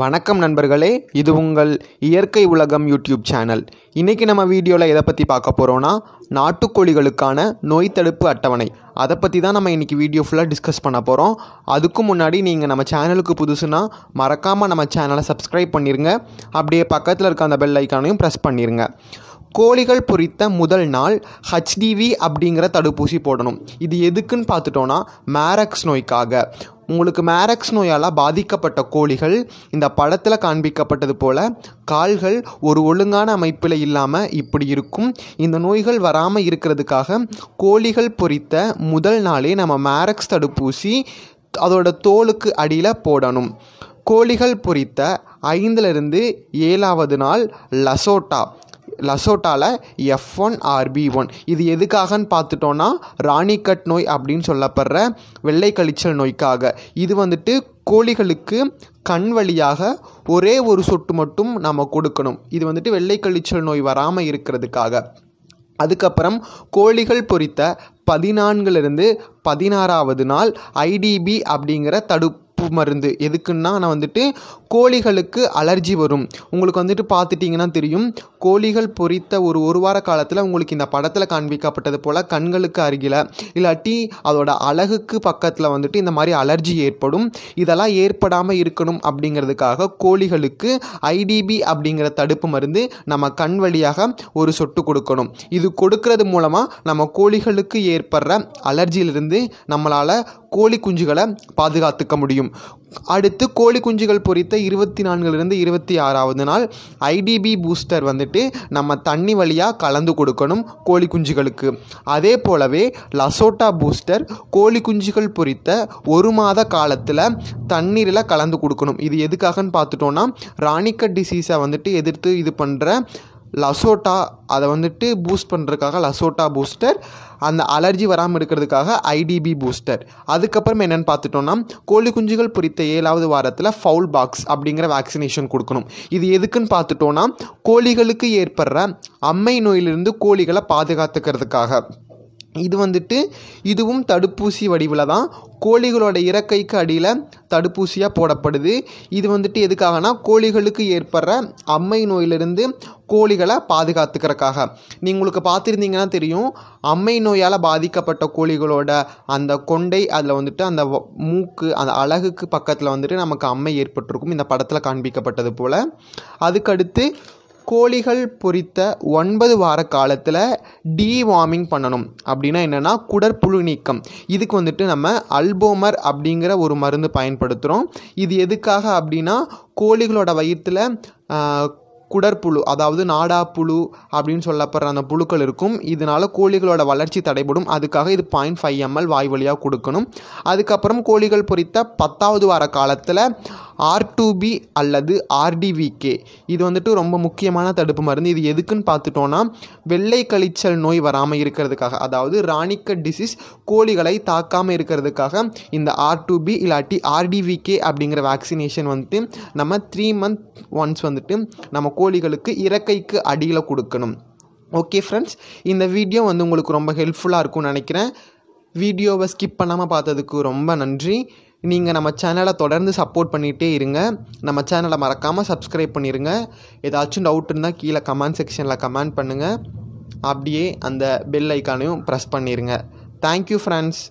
வணக்கம் நண்பர்களே இது உங்கள் இயற்கை உலகம் யூடியூப் சேனல் இன்றைக்கி நம்ம வீடியோவில் எதை பற்றி பார்க்க போகிறோன்னா நாட்டுக்கோழிகளுக்கான நோய் தடுப்பு அட்டவணை அதை பற்றி தான் நம்ம இன்றைக்கி வீடியோ ஃபுல்லாக டிஸ்கஸ் பண்ண போகிறோம் அதுக்கு முன்னாடி நீங்கள் நம்ம சேனலுக்கு புதுசுனா மறக்காமல் நம்ம சேனலை சப்ஸ்கிரைப் பண்ணிடுங்க அப்படியே பக்கத்தில் இருக்க அந்த பெல் ஐக்கானையும் ப்ரெஸ் பண்ணிடுங்க கோழிகள் பொறித்த முதல் நாள் ஹச்டிவி அப்படிங்கிற தடுப்பூசி போடணும் இது எதுக்குன்னு பார்த்துட்டோன்னா மேரக்ஸ் நோய்க்காக உங்களுக்கு மேரக்ஸ் நோயால் பாதிக்கப்பட்ட கோழிகள் இந்த படத்தில் காண்பிக்கப்பட்டது போல் கால்கள் ஒரு ஒழுங்கான அமைப்பில் இல்லாமல் இப்படி இருக்கும் இந்த நோய்கள் வராமல் இருக்கிறதுக்காக கோழிகள் பொறித்த முதல் நாளே நம்ம மேரக்ஸ் தடுப்பூசி அதோட தோலுக்கு அடியில் போடணும் கோழிகள் பொறித்த ஐந்துலேருந்து ஏழாவது நாள் லசோட்டா லசோட்டாவில் எஃப் ஒன் ஆர்பி ஒன் இது எதுக்காகன்னு பார்த்துட்டோன்னா ராணிக்கட் நோய் அப்படின்னு சொல்லப்படுற வெள்ளை கழிச்சல் நோய்க்காக இது வந்துட்டு கோழிகளுக்கு கண் வழியாக ஒரே ஒரு சொட்டு மட்டும் நம்ம கொடுக்கணும் இது வந்துட்டு வெள்ளை கழிச்சல் நோய் வராமல் இருக்கிறதுக்காக அதுக்கப்புறம் கோழிகள் பொறித்த பதினான்குலேருந்து பதினாறாவது நாள் ஐடிபி அப்படிங்கிற தடுப்பு தடுப்பு மருந்து எதுக்குன்னா நான் வந்துட்டு கோழிகளுக்கு அலர்ஜி வரும் உங்களுக்கு வந்துட்டு பார்த்துட்டிங்கன்னா தெரியும் கோழிகள் பொறித்த ஒரு ஒரு வார காலத்தில் உங்களுக்கு இந்த படத்தில் காண்பிக்கப்பட்டது போல் கண்களுக்கு அருகில் இல்லாட்டி அதோட அழகுக்கு பக்கத்தில் வந்துட்டு இந்த மாதிரி அலர்ஜி ஏற்படும் இதெல்லாம் ஏற்படாமல் இருக்கணும் அப்படிங்கிறதுக்காக கோழிகளுக்கு ஐடிபி அப்படிங்கிற தடுப்பு மருந்து நம்ம கண் வழியாக ஒரு சொட்டு கொடுக்கணும் இது கொடுக்கறது மூலமாக நம்ம கோழிகளுக்கு ஏற்படுற அலர்ஜியிலிருந்து நம்மளால் கோழி குஞ்சுகளை பாதுகாத்துக்க முடியும் அடுத்து கோழி குஞ்சுகள் பொறித்த இருபத்தி நான்குலேருந்து இருபத்தி ஆறாவது நாள் ஐடிபி பூஸ்டர் வந்துட்டு நம்ம தண்ணி வழியாக கலந்து கொடுக்கணும் கோழி குஞ்சுகளுக்கு அதே போலவே லசோட்டா பூஸ்டர் கோழி குஞ்சுகள் பொறித்த ஒரு மாத காலத்தில் தண்ணீரில் கலந்து கொடுக்கணும் இது எதுக்காகன்னு பார்த்துட்டோன்னா ராணிக்கட் டிசீஸை வந்துட்டு எதிர்த்து இது பண்ணுற லசோட்டா அதை வந்துட்டு பூஸ்ட் பண்ணுறதுக்காக லசோட்டா பூஸ்டர் அந்த அலர்ஜி வராமல் இருக்கிறதுக்காக ஐடிபி பூஸ்டர் அதுக்கப்புறம் என்னென்னு பார்த்துட்டோம்னா கோழி குஞ்சுகள் பொறித்த ஏழாவது வாரத்தில் ஃபவுல் பாக்ஸ் அப்படிங்கிற வேக்சினேஷன் கொடுக்கணும் இது எதுக்குன்னு பார்த்துட்டோன்னா கோழிகளுக்கு ஏற்படுற அம்மை நோயிலிருந்து கோழிகளை பாதுகாத்துக்கிறதுக்காக இது வந்துட்டு இதுவும் தடுப்பூசி வடிவில் தான் கோழிகளோட இறக்கைக்கு அடியில் தடுப்பூசியாக போடப்படுது இது வந்துட்டு எதுக்காகனா கோழிகளுக்கு ஏற்படுற அம்மை நோயிலிருந்து கோழிகளை பாதுகாத்துக்கிறக்காக உங்களுக்கு பார்த்துருந்தீங்கன்னா தெரியும் அம்மை நோயால் பாதிக்கப்பட்ட கோழிகளோட அந்த கொண்டை அதில் வந்துட்டு அந்த மூக்கு அந்த அழகுக்கு பக்கத்தில் வந்துட்டு நமக்கு அம்மை ஏற்பட்டிருக்கும் இந்த படத்தில் காண்பிக்கப்பட்டது போல் அதுக்கடுத்து கோழிகள் பொறித்த ஒன்பது வார காலத்தில் டீவார்மிங் பண்ணணும் அப்படின்னா என்னென்னா குடற்புழு நீக்கம் இதுக்கு வந்துட்டு நம்ம அல்போமர் அப்படிங்கிற ஒரு மருந்து பயன்படுத்துகிறோம் இது எதுக்காக அப்படின்னா கோழிகளோட வயிற்றில் குடற்புழு அதாவது நாடா புழு அப்படின்னு சொல்லப்படுற அந்த புழுக்கள் இருக்கும் இதனால் கோழிகளோட வளர்ச்சி தடைபடும் அதுக்காக இது பாயிண்ட் ஃபைவ் எம்எல் வாய் வழியாக கொடுக்கணும் அதுக்கப்புறம் கோழிகள் பொறித்த பத்தாவது வார காலத்தில் ஆர்டூபி அல்லது ஆர்டிவிகே இது வந்துட்டு ரொம்ப முக்கியமான தடுப்பு மருந்து இது எதுக்குன்னு பார்த்துட்டோன்னா வெள்ளை கழிச்சல் நோய் வராமல் இருக்கிறதுக்காக அதாவது ராணிக்க டிசீஸ் கோழிகளை தாக்காமல் இருக்கிறதுக்காக இந்த ஆர்டூபி இல்லாட்டி ஆர்டிவிகே அப்படிங்கிற வேக்சினேஷன் வந்துட்டு நம்ம த்ரீ மந்த் ஒன்ஸ் வந்துட்டு நம்ம கோழிகளுக்கு இறக்கைக்கு அடியில் கொடுக்கணும் ஓகே ஃப்ரெண்ட்ஸ் இந்த வீடியோ வந்து உங்களுக்கு ரொம்ப ஹெல்ப்ஃபுல்லாக இருக்கும்னு நினைக்கிறேன் வீடியோவை ஸ்கிப் பண்ணாமல் பார்த்ததுக்கு ரொம்ப நன்றி நீங்கள் நம்ம சேனலை தொடர்ந்து சப்போர்ட் பண்ணிகிட்டே இருங்க நம்ம சேனலை மறக்காமல் சப்ஸ்கிரைப் பண்ணிடுங்க ஏதாச்சும் டவுட் இருந்தால் கீழே கமெண்ட் செக்ஷனில் கமெண்ட் பண்ணுங்கள் அப்படியே அந்த பெல் ஐக்கானையும் ப்ரெஸ் பண்ணிடுங்க தேங்க்யூ ஃப்ரெண்ட்ஸ்